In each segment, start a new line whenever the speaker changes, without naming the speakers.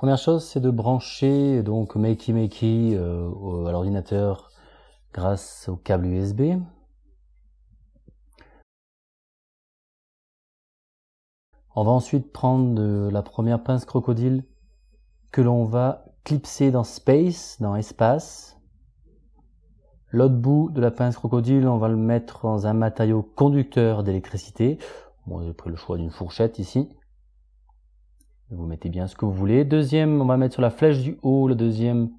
Première chose, c'est de brancher donc Makey Makey euh, à l'ordinateur grâce au câble USB. On va ensuite prendre la première pince crocodile que l'on va clipser dans Space, dans Espace. L'autre bout de la pince crocodile, on va le mettre dans un matériau conducteur d'électricité. j'ai pris le choix d'une fourchette ici. Vous mettez bien ce que vous voulez. Deuxième, on va mettre sur la flèche du haut le deuxième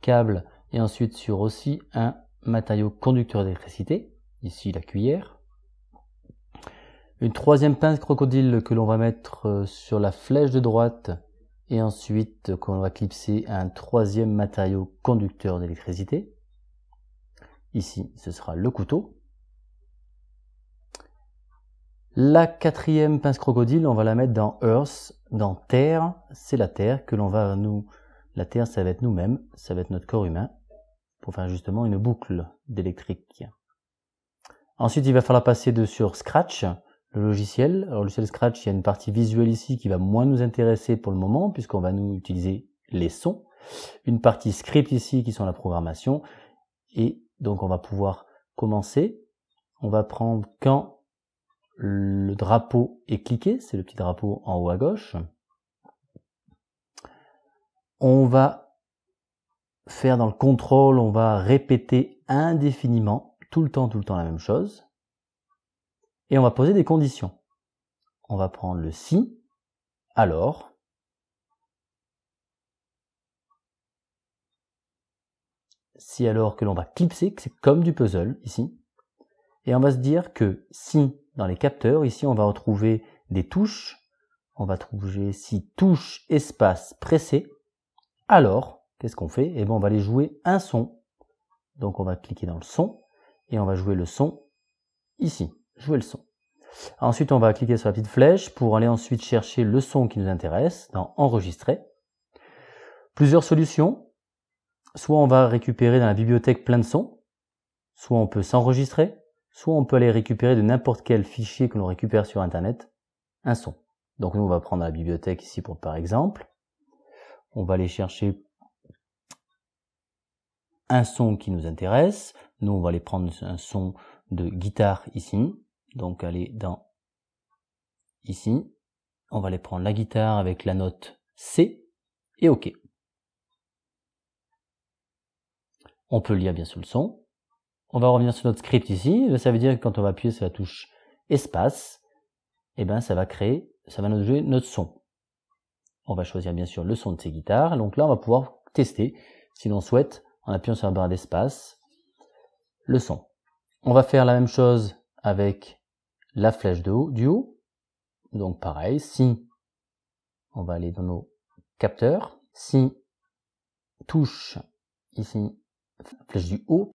câble et ensuite sur aussi un matériau conducteur d'électricité, ici la cuillère. Une troisième pince crocodile que l'on va mettre euh, sur la flèche de droite et ensuite euh, qu'on va clipser un troisième matériau conducteur d'électricité. Ici, ce sera le couteau. La quatrième pince crocodile, on va la mettre dans Earth, dans Terre. C'est la Terre que l'on va nous... La Terre, ça va être nous-mêmes, ça va être notre corps humain, pour faire justement une boucle d'électrique. Ensuite, il va falloir passer de sur Scratch, le logiciel. Alors, le logiciel Scratch, il y a une partie visuelle ici qui va moins nous intéresser pour le moment, puisqu'on va nous utiliser les sons. Une partie script ici qui sont la programmation. Et donc, on va pouvoir commencer. On va prendre quand le drapeau est cliqué, c'est le petit drapeau en haut à gauche. On va faire dans le contrôle, on va répéter indéfiniment, tout le temps, tout le temps la même chose. Et on va poser des conditions. On va prendre le si, alors, si alors que l'on va clipser, c'est comme du puzzle ici, et on va se dire que si dans les capteurs. Ici, on va retrouver des touches. On va trouver si touche espace pressé. Alors, qu'est-ce qu'on fait Eh ben, on va aller jouer un son. Donc, on va cliquer dans le son et on va jouer le son ici. Jouer le son. Ensuite, on va cliquer sur la petite flèche pour aller ensuite chercher le son qui nous intéresse dans enregistrer. Plusieurs solutions. Soit on va récupérer dans la bibliothèque plein de sons, soit on peut s'enregistrer, soit on peut aller récupérer de n'importe quel fichier que l'on récupère sur Internet un son. Donc nous, on va prendre la bibliothèque ici pour par exemple. On va aller chercher un son qui nous intéresse. Nous, on va aller prendre un son de guitare ici. Donc aller dans ici. On va aller prendre la guitare avec la note C et OK. On peut lire bien sûr le son on va revenir sur notre script ici. Ça veut dire que quand on va appuyer sur la touche espace, eh ben, ça va créer, ça va nous jouer notre son. On va choisir bien sûr le son de ces guitares. Donc là, on va pouvoir tester, si l'on souhaite, en appuyant sur la barre d'espace, le son. On va faire la même chose avec la flèche de haut, du haut. Donc pareil, si on va aller dans nos capteurs, si touche ici flèche du haut,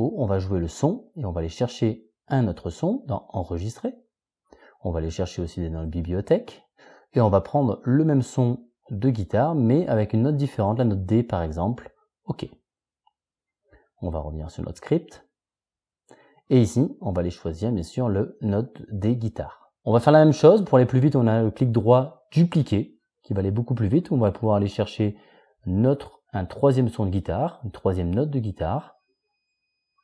on va jouer le son et on va aller chercher un autre son dans enregistrer. On va aller chercher aussi dans la bibliothèque et on va prendre le même son de guitare mais avec une note différente, la note D par exemple. OK. On va revenir sur notre script. Et ici, on va aller choisir bien sûr le note D guitare. On va faire la même chose. Pour aller plus vite, on a le clic droit dupliquer qui va aller beaucoup plus vite. On va pouvoir aller chercher notre un troisième son de guitare, une troisième note de guitare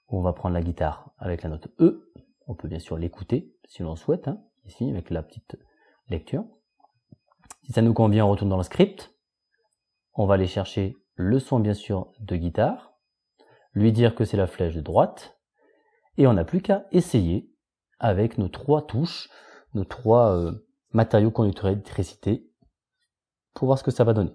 on va prendre la guitare avec la note E. On peut bien sûr l'écouter si l'on souhaite, hein, ici avec la petite lecture. Si ça nous convient, on retourne dans le script. On va aller chercher le son bien sûr de guitare, lui dire que c'est la flèche de droite, et on n'a plus qu'à essayer avec nos trois touches, nos trois euh, matériaux conducteurs d'électricité, pour voir ce que ça va donner.